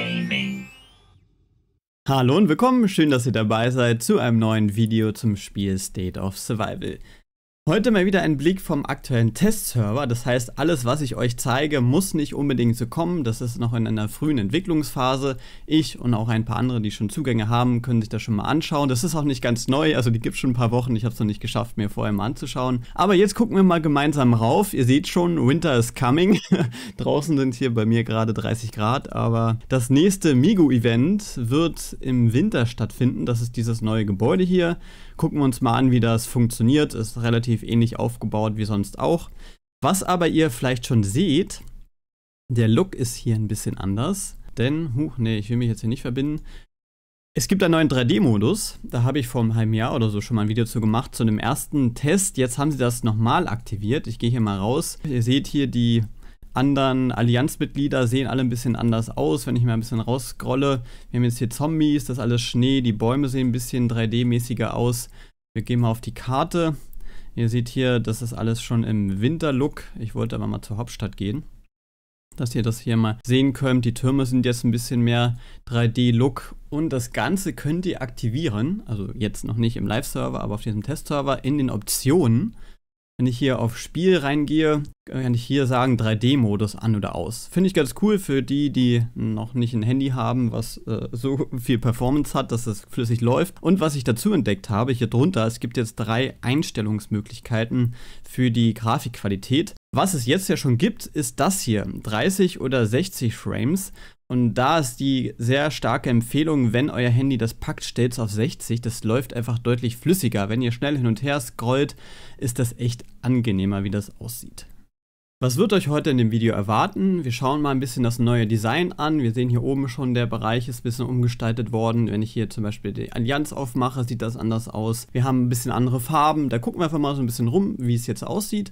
Gaming. Hallo und willkommen, schön, dass ihr dabei seid zu einem neuen Video zum Spiel State of Survival. Heute mal wieder ein Blick vom aktuellen Testserver. Das heißt, alles, was ich euch zeige, muss nicht unbedingt so kommen. Das ist noch in einer frühen Entwicklungsphase. Ich und auch ein paar andere, die schon Zugänge haben, können sich das schon mal anschauen. Das ist auch nicht ganz neu, also die gibt es schon ein paar Wochen. Ich habe es noch nicht geschafft, mir vorher mal anzuschauen. Aber jetzt gucken wir mal gemeinsam rauf. Ihr seht schon, Winter is coming. Draußen sind hier bei mir gerade 30 Grad, aber das nächste Migo-Event wird im Winter stattfinden. Das ist dieses neue Gebäude hier gucken wir uns mal an, wie das funktioniert. Ist relativ ähnlich aufgebaut wie sonst auch. Was aber ihr vielleicht schon seht, der Look ist hier ein bisschen anders. Denn, huch, nee, ich will mich jetzt hier nicht verbinden. Es gibt einen neuen 3D-Modus. Da habe ich vor einem halben Jahr oder so schon mal ein Video zu gemacht, zu einem ersten Test. Jetzt haben sie das nochmal aktiviert. Ich gehe hier mal raus. Ihr seht hier die anderen Allianzmitglieder sehen alle ein bisschen anders aus, wenn ich mal ein bisschen rausscrolle. Wir haben jetzt hier Zombies, das ist alles Schnee, die Bäume sehen ein bisschen 3D-mäßiger aus. Wir gehen mal auf die Karte. Ihr seht hier, das ist alles schon im Winterlook. Ich wollte aber mal zur Hauptstadt gehen. Dass ihr das hier mal sehen könnt. Die Türme sind jetzt ein bisschen mehr 3D-Look. Und das Ganze könnt ihr aktivieren. Also jetzt noch nicht im Live-Server, aber auf diesem Test-Server in den Optionen. Wenn ich hier auf Spiel reingehe, äh, kann ich hier sagen 3D-Modus an oder aus. Finde ich ganz cool für die, die noch nicht ein Handy haben, was äh, so viel Performance hat, dass es flüssig läuft. Und was ich dazu entdeckt habe, hier drunter, es gibt jetzt drei Einstellungsmöglichkeiten für die Grafikqualität. Was es jetzt ja schon gibt, ist das hier, 30 oder 60 Frames. Und da ist die sehr starke Empfehlung, wenn euer Handy das packt, stellt es auf 60. Das läuft einfach deutlich flüssiger. Wenn ihr schnell hin und her scrollt, ist das echt angenehmer, wie das aussieht. Was wird euch heute in dem Video erwarten? Wir schauen mal ein bisschen das neue Design an. Wir sehen hier oben schon, der Bereich ist ein bisschen umgestaltet worden. Wenn ich hier zum Beispiel die Allianz aufmache, sieht das anders aus. Wir haben ein bisschen andere Farben. Da gucken wir einfach mal so ein bisschen rum, wie es jetzt aussieht.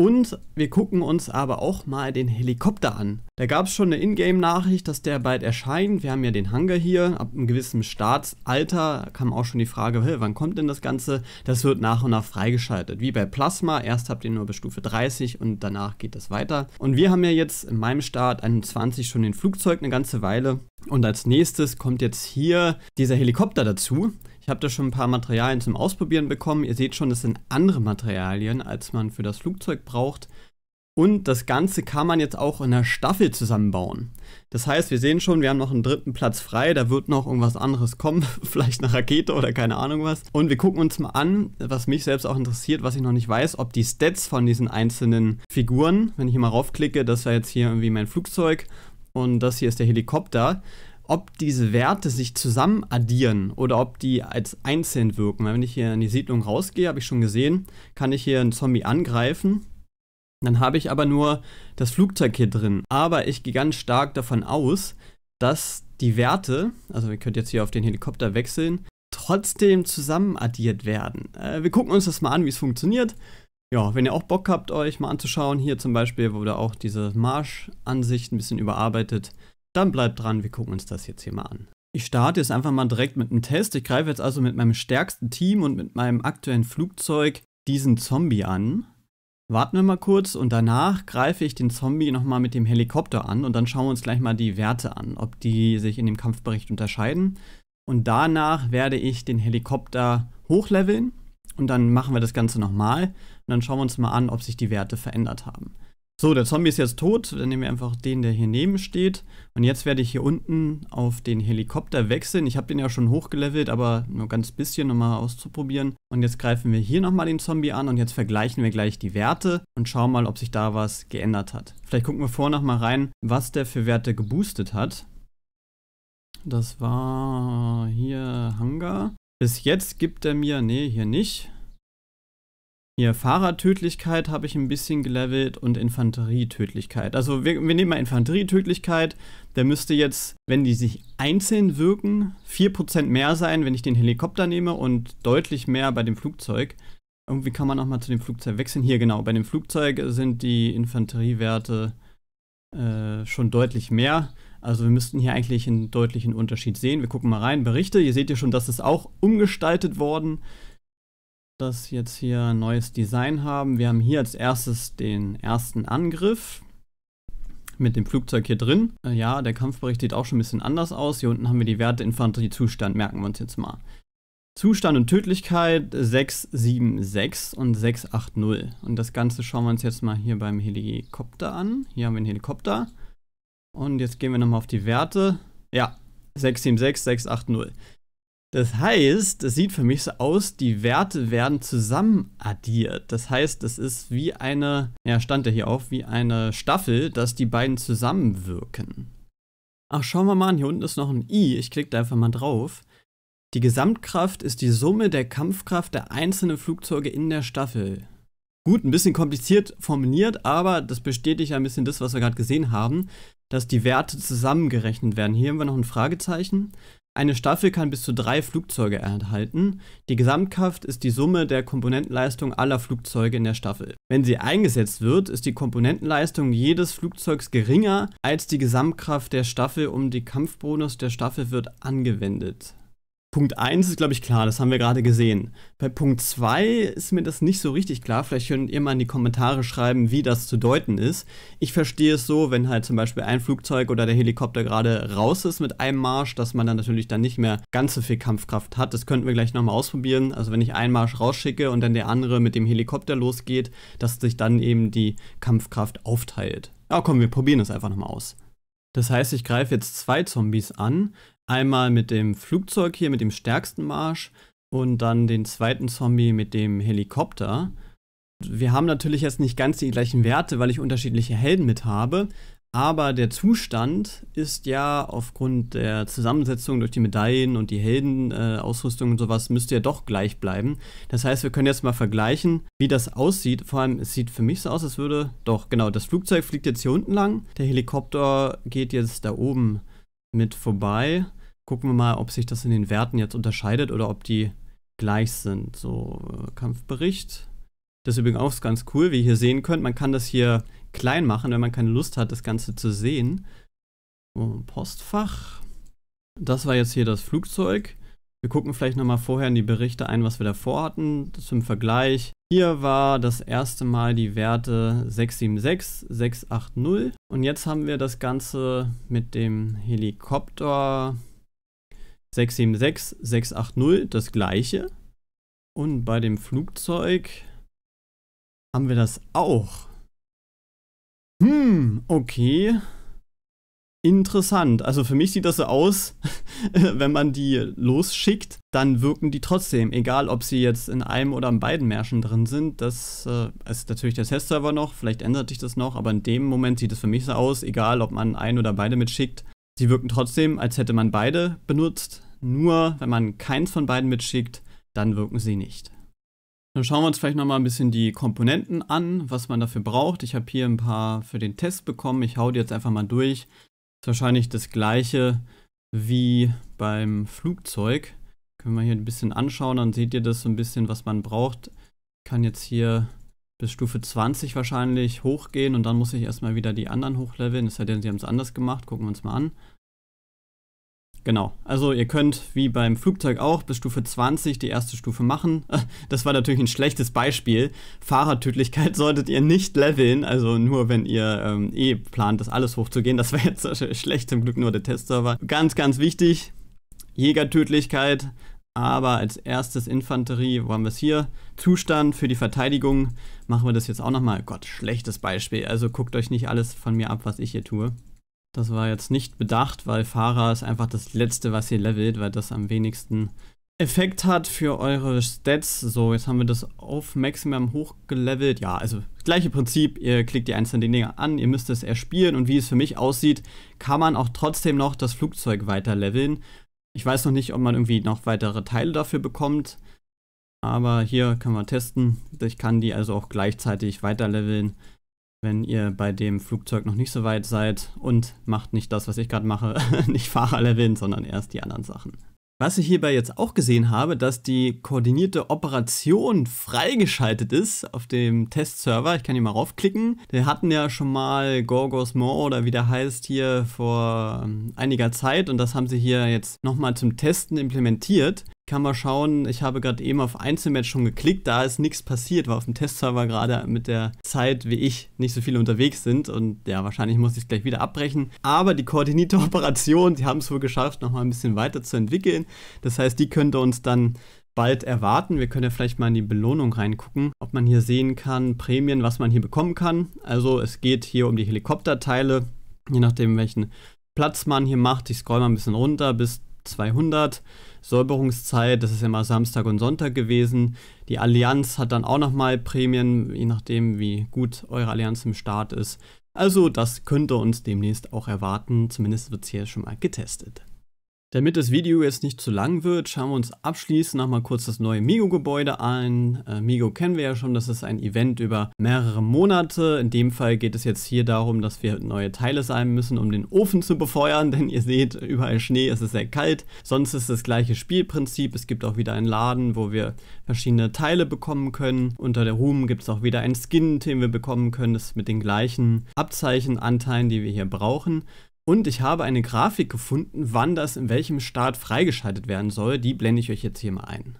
Und wir gucken uns aber auch mal den Helikopter an. Da gab es schon eine Ingame-Nachricht, dass der bald erscheint. Wir haben ja den Hangar hier. Ab einem gewissen Startalter kam auch schon die Frage, hey, wann kommt denn das Ganze? Das wird nach und nach freigeschaltet. Wie bei Plasma. Erst habt ihr nur bis Stufe 30 und danach geht das weiter. Und wir haben ja jetzt in meinem Start 21 schon den Flugzeug eine ganze Weile. Und als nächstes kommt jetzt hier dieser Helikopter dazu. Ich habe da schon ein paar Materialien zum Ausprobieren bekommen. Ihr seht schon, das sind andere Materialien, als man für das Flugzeug braucht. Und das Ganze kann man jetzt auch in der Staffel zusammenbauen. Das heißt, wir sehen schon, wir haben noch einen dritten Platz frei. Da wird noch irgendwas anderes kommen. Vielleicht eine Rakete oder keine Ahnung was. Und wir gucken uns mal an, was mich selbst auch interessiert, was ich noch nicht weiß, ob die Stats von diesen einzelnen Figuren, wenn ich hier mal raufklicke, das war jetzt hier irgendwie mein Flugzeug und das hier ist der Helikopter, ob diese Werte sich zusammen addieren oder ob die als einzeln wirken. Weil wenn ich hier in die Siedlung rausgehe, habe ich schon gesehen, kann ich hier einen Zombie angreifen. Dann habe ich aber nur das Flugzeug hier drin. Aber ich gehe ganz stark davon aus, dass die Werte, also ihr könnt jetzt hier auf den Helikopter wechseln, trotzdem zusammen addiert werden. Äh, wir gucken uns das mal an, wie es funktioniert. Ja, wenn ihr auch Bock habt, euch mal anzuschauen, hier zum Beispiel wurde auch diese Marsch-Ansicht ein bisschen überarbeitet. Dann bleibt dran, wir gucken uns das jetzt hier mal an. Ich starte jetzt einfach mal direkt mit einem Test. Ich greife jetzt also mit meinem stärksten Team und mit meinem aktuellen Flugzeug diesen Zombie an. Warten wir mal kurz und danach greife ich den Zombie nochmal mit dem Helikopter an und dann schauen wir uns gleich mal die Werte an, ob die sich in dem Kampfbericht unterscheiden. Und danach werde ich den Helikopter hochleveln und dann machen wir das Ganze nochmal und dann schauen wir uns mal an, ob sich die Werte verändert haben. So, der Zombie ist jetzt tot. Dann nehmen wir einfach den, der hier neben steht. Und jetzt werde ich hier unten auf den Helikopter wechseln. Ich habe den ja schon hochgelevelt, aber nur ganz bisschen, um mal auszuprobieren. Und jetzt greifen wir hier nochmal den Zombie an und jetzt vergleichen wir gleich die Werte und schauen mal, ob sich da was geändert hat. Vielleicht gucken wir vorher nochmal rein, was der für Werte geboostet hat. Das war hier Hangar. Bis jetzt gibt er mir, nee, hier nicht. Hier, Fahrertödlichkeit habe ich ein bisschen gelevelt und Infanterietödlichkeit. Also wir, wir nehmen mal Infanterietödlichkeit. Der müsste jetzt, wenn die sich einzeln wirken, 4% mehr sein, wenn ich den Helikopter nehme und deutlich mehr bei dem Flugzeug. Irgendwie kann man auch mal zu dem Flugzeug wechseln. Hier genau, bei dem Flugzeug sind die Infanteriewerte äh, schon deutlich mehr. Also wir müssten hier eigentlich einen deutlichen Unterschied sehen. Wir gucken mal rein, Berichte. Hier seht ihr schon, das ist auch umgestaltet worden das jetzt hier ein neues Design haben. Wir haben hier als erstes den ersten Angriff mit dem Flugzeug hier drin. Äh, ja, der Kampfbericht sieht auch schon ein bisschen anders aus. Hier unten haben wir die Werte Infanteriezustand, merken wir uns jetzt mal. Zustand und Tödlichkeit 676 und 680. Und das Ganze schauen wir uns jetzt mal hier beim Helikopter an. Hier haben wir einen Helikopter. Und jetzt gehen wir nochmal auf die Werte. Ja, 676, 680. Das heißt, es sieht für mich so aus, die Werte werden zusammenaddiert. Das heißt, es ist wie eine, ja, stand ja hier auf, wie eine Staffel, dass die beiden zusammenwirken. Ach, schauen wir mal an, hier unten ist noch ein i, ich klicke da einfach mal drauf. Die Gesamtkraft ist die Summe der Kampfkraft der einzelnen Flugzeuge in der Staffel. Gut, ein bisschen kompliziert formuliert, aber das bestätigt ja ein bisschen das, was wir gerade gesehen haben, dass die Werte zusammengerechnet werden. Hier haben wir noch ein Fragezeichen. Eine Staffel kann bis zu drei Flugzeuge enthalten. Die Gesamtkraft ist die Summe der Komponentenleistung aller Flugzeuge in der Staffel. Wenn sie eingesetzt wird, ist die Komponentenleistung jedes Flugzeugs geringer als die Gesamtkraft der Staffel um die Kampfbonus der Staffel wird angewendet. Punkt 1 ist, glaube ich, klar, das haben wir gerade gesehen. Bei Punkt 2 ist mir das nicht so richtig klar. Vielleicht könnt ihr mal in die Kommentare schreiben, wie das zu deuten ist. Ich verstehe es so, wenn halt zum Beispiel ein Flugzeug oder der Helikopter gerade raus ist mit einem Marsch, dass man dann natürlich dann nicht mehr ganz so viel Kampfkraft hat. Das könnten wir gleich nochmal ausprobieren. Also wenn ich einen Marsch rausschicke und dann der andere mit dem Helikopter losgeht, dass sich dann eben die Kampfkraft aufteilt. Ja, komm, wir probieren es einfach nochmal aus. Das heißt, ich greife jetzt zwei Zombies an, Einmal mit dem Flugzeug hier, mit dem stärksten Marsch und dann den zweiten Zombie mit dem Helikopter. Wir haben natürlich jetzt nicht ganz die gleichen Werte, weil ich unterschiedliche Helden mit habe, aber der Zustand ist ja aufgrund der Zusammensetzung durch die Medaillen und die Heldenausrüstung äh, und sowas müsste ja doch gleich bleiben. Das heißt, wir können jetzt mal vergleichen, wie das aussieht. Vor allem, es sieht für mich so aus, als würde. Doch, genau, das Flugzeug fliegt jetzt hier unten lang. Der Helikopter geht jetzt da oben mit vorbei gucken wir mal, ob sich das in den Werten jetzt unterscheidet oder ob die gleich sind. So, äh, Kampfbericht. Das ist übrigens auch ganz cool, wie ihr hier sehen könnt. Man kann das hier klein machen, wenn man keine Lust hat, das Ganze zu sehen. So, Postfach. Das war jetzt hier das Flugzeug. Wir gucken vielleicht nochmal vorher in die Berichte ein, was wir davor hatten, zum Vergleich. Hier war das erste Mal die Werte 676, 680 und jetzt haben wir das Ganze mit dem Helikopter 676, 680 das gleiche. Und bei dem Flugzeug haben wir das auch. Hm, okay. Interessant. Also für mich sieht das so aus, wenn man die losschickt, dann wirken die trotzdem, egal ob sie jetzt in einem oder in beiden Märschen drin sind. Das äh, ist natürlich der Testserver noch, vielleicht ändert sich das noch, aber in dem Moment sieht es für mich so aus, egal ob man ein oder beide mitschickt, Sie wirken trotzdem, als hätte man beide benutzt, nur wenn man keins von beiden mitschickt, dann wirken sie nicht. Dann schauen wir uns vielleicht nochmal ein bisschen die Komponenten an, was man dafür braucht. Ich habe hier ein paar für den Test bekommen. Ich hau die jetzt einfach mal durch. Ist wahrscheinlich das gleiche wie beim Flugzeug. Können wir hier ein bisschen anschauen, dann seht ihr das so ein bisschen, was man braucht. Ich kann jetzt hier bis Stufe 20 wahrscheinlich hochgehen und dann muss ich erstmal wieder die anderen hochleveln. Es sei denn, sie haben es anders gemacht. Gucken wir uns mal an. Genau, also ihr könnt wie beim Flugzeug auch bis Stufe 20 die erste Stufe machen. Das war natürlich ein schlechtes Beispiel. Fahrertödlichkeit solltet ihr nicht leveln, also nur wenn ihr ähm, eh plant, das alles hochzugehen. Das wäre jetzt schlecht, zum Glück nur der Testserver. Ganz, ganz wichtig, Jägertödlichkeit aber als erstes Infanterie, wo haben wir es hier? Zustand für die Verteidigung. Machen wir das jetzt auch nochmal. Gott, schlechtes Beispiel. Also guckt euch nicht alles von mir ab, was ich hier tue. Das war jetzt nicht bedacht, weil Fahrer ist einfach das letzte, was ihr levelt, weil das am wenigsten Effekt hat für eure Stats. So, jetzt haben wir das auf Maximum hochgelevelt. Ja, also gleiche Prinzip. Ihr klickt die einzelnen Dinge an, ihr müsst es erspielen und wie es für mich aussieht, kann man auch trotzdem noch das Flugzeug weiter leveln. Ich weiß noch nicht, ob man irgendwie noch weitere Teile dafür bekommt. Aber hier können wir testen. Ich kann die also auch gleichzeitig weiterleveln, wenn ihr bei dem Flugzeug noch nicht so weit seid. Und macht nicht das, was ich gerade mache, nicht Fahrer leveln, sondern erst die anderen Sachen. Was ich hierbei jetzt auch gesehen habe, dass die koordinierte Operation freigeschaltet ist auf dem Testserver. Ich kann hier mal raufklicken. Wir hatten ja schon mal Gorgos More oder wie der heißt hier vor ähm, einiger Zeit und das haben sie hier jetzt nochmal zum Testen implementiert kann man schauen, ich habe gerade eben auf Einzelmatch schon geklickt, da ist nichts passiert, weil auf dem Testserver gerade mit der Zeit wie ich nicht so viele unterwegs sind und ja, wahrscheinlich muss ich es gleich wieder abbrechen. Aber die Koordinator-Operation, die haben es wohl geschafft, nochmal ein bisschen weiter zu entwickeln. Das heißt, die könnte uns dann bald erwarten. Wir können ja vielleicht mal in die Belohnung reingucken, ob man hier sehen kann, Prämien, was man hier bekommen kann. Also es geht hier um die Helikopterteile, je nachdem welchen Platz man hier macht. Ich scroll mal ein bisschen runter bis 200. Säuberungszeit. Das ist immer Samstag und Sonntag gewesen. Die Allianz hat dann auch nochmal Prämien, je nachdem, wie gut eure Allianz im Start ist. Also das könnte uns demnächst auch erwarten. Zumindest wird es hier schon mal getestet. Damit das Video jetzt nicht zu lang wird, schauen wir uns abschließend nochmal kurz das neue Migo-Gebäude an. Äh, Migo kennen wir ja schon, das ist ein Event über mehrere Monate. In dem Fall geht es jetzt hier darum, dass wir neue Teile sein müssen, um den Ofen zu befeuern, denn ihr seht, überall Schnee, es ist sehr kalt. Sonst ist das gleiche Spielprinzip, es gibt auch wieder einen Laden, wo wir verschiedene Teile bekommen können. Unter der Ruhm gibt es auch wieder ein Skin, den wir bekommen können, das ist mit den gleichen Abzeichenanteilen, die wir hier brauchen. Und ich habe eine Grafik gefunden, wann das in welchem Start freigeschaltet werden soll. Die blende ich euch jetzt hier mal ein.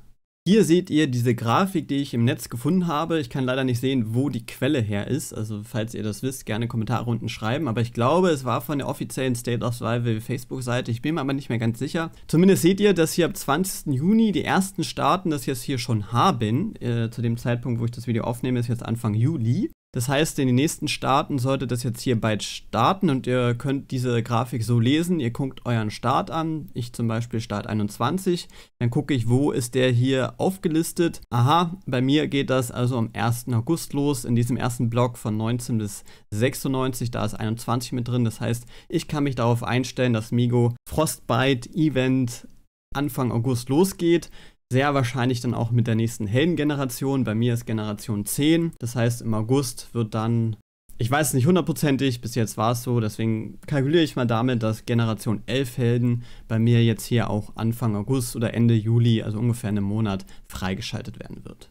Hier seht ihr diese Grafik, die ich im Netz gefunden habe. Ich kann leider nicht sehen, wo die Quelle her ist. Also falls ihr das wisst, gerne Kommentare unten schreiben. Aber ich glaube, es war von der offiziellen State of Survival Facebook-Seite. Ich bin mir aber nicht mehr ganz sicher. Zumindest seht ihr, dass hier ab 20. Juni die ersten starten, dass ich jetzt hier schon haben. Äh, zu dem Zeitpunkt, wo ich das Video aufnehme, ist jetzt Anfang Juli. Das heißt, in den nächsten Starten sollte das jetzt hier bald starten und ihr könnt diese Grafik so lesen. Ihr guckt euren Start an, ich zum Beispiel Start 21, dann gucke ich, wo ist der hier aufgelistet. Aha, bei mir geht das also am 1. August los, in diesem ersten Block von 19 bis 96, da ist 21 mit drin. Das heißt, ich kann mich darauf einstellen, dass Migo Frostbite Event Anfang August losgeht. Sehr wahrscheinlich dann auch mit der nächsten Helmgeneration. Bei mir ist Generation 10. Das heißt, im August wird dann, ich weiß es nicht hundertprozentig, bis jetzt war es so, deswegen kalkuliere ich mal damit, dass Generation 11 Helden bei mir jetzt hier auch Anfang August oder Ende Juli, also ungefähr einem Monat, freigeschaltet werden wird.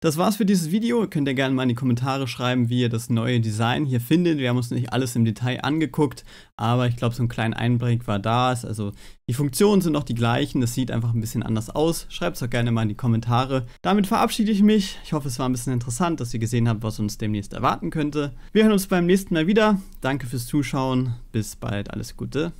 Das war's für dieses Video. Ihr Könnt ihr gerne mal in die Kommentare schreiben, wie ihr das neue Design hier findet. Wir haben uns nicht alles im Detail angeguckt, aber ich glaube, so ein kleiner Einblick war da. Also die Funktionen sind noch die gleichen, das sieht einfach ein bisschen anders aus. Schreibt es auch gerne mal in die Kommentare. Damit verabschiede ich mich. Ich hoffe, es war ein bisschen interessant, dass ihr gesehen habt, was uns demnächst erwarten könnte. Wir hören uns beim nächsten Mal wieder. Danke fürs Zuschauen. Bis bald. Alles Gute.